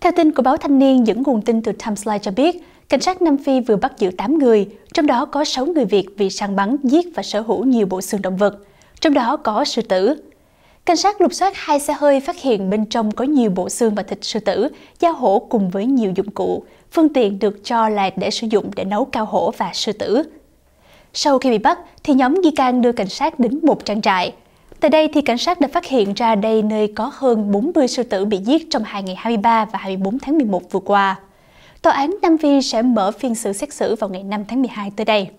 Theo tin của báo Thanh niên dẫn nguồn tin từ Timesline cho biết, cảnh sát Nam Phi vừa bắt giữ 8 người, trong đó có 6 người Việt vì săn bắn, giết và sở hữu nhiều bộ xương động vật, trong đó có sư tử. Cảnh sát lục soát hai xe hơi phát hiện bên trong có nhiều bộ xương và thịt sư tử, da hổ cùng với nhiều dụng cụ, phương tiện được cho là để sử dụng để nấu cao hổ và sư tử. Sau khi bị bắt, thì nhóm nghi can đưa cảnh sát đến một trang trại – Tại đây, thì cảnh sát đã phát hiện ra đây nơi có hơn 40 sư tử bị giết trong hai ngày 23 và 24 tháng 11 vừa qua. Tòa án Nam phi sẽ mở phiên xử xét xử vào ngày 5 tháng 12 tới đây.